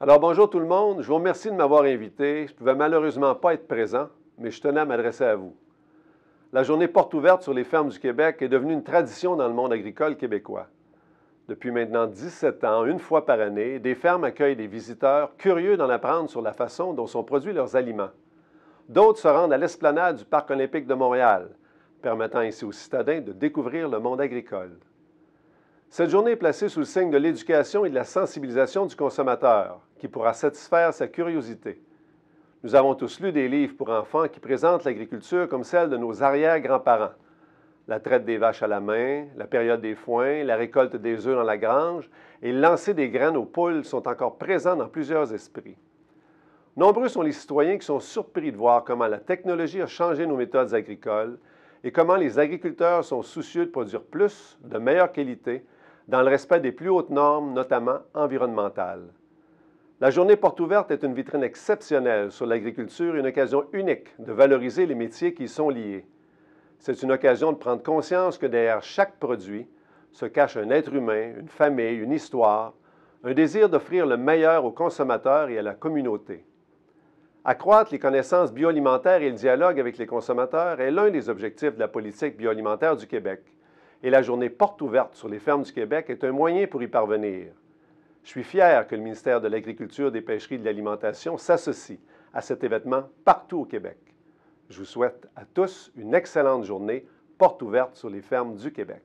Alors bonjour tout le monde, je vous remercie de m'avoir invité. Je ne pouvais malheureusement pas être présent, mais je tenais à m'adresser à vous. La journée porte ouverte sur les fermes du Québec est devenue une tradition dans le monde agricole québécois. Depuis maintenant 17 ans, une fois par année, des fermes accueillent des visiteurs curieux d'en apprendre sur la façon dont sont produits leurs aliments. D'autres se rendent à l'esplanade du Parc olympique de Montréal, permettant ainsi aux citadins de découvrir le monde agricole. Cette journée est placée sous le signe de l'éducation et de la sensibilisation du consommateur, qui pourra satisfaire sa curiosité. Nous avons tous lu des livres pour enfants qui présentent l'agriculture comme celle de nos arrière-grands-parents. La traite des vaches à la main, la période des foins, la récolte des œufs dans la grange et le lancer des graines aux poules sont encore présents dans plusieurs esprits. Nombreux sont les citoyens qui sont surpris de voir comment la technologie a changé nos méthodes agricoles et comment les agriculteurs sont soucieux de produire plus, de meilleure qualité dans le respect des plus hautes normes, notamment environnementales. La journée porte ouverte est une vitrine exceptionnelle sur l'agriculture et une occasion unique de valoriser les métiers qui y sont liés. C'est une occasion de prendre conscience que derrière chaque produit se cache un être humain, une famille, une histoire, un désir d'offrir le meilleur aux consommateurs et à la communauté. Accroître les connaissances bioalimentaires et le dialogue avec les consommateurs est l'un des objectifs de la politique bioalimentaire du Québec et la journée porte ouverte sur les fermes du Québec est un moyen pour y parvenir. Je suis fier que le ministère de l'Agriculture, des Pêcheries et de l'Alimentation s'associe à cet événement partout au Québec. Je vous souhaite à tous une excellente journée, porte ouverte sur les fermes du Québec.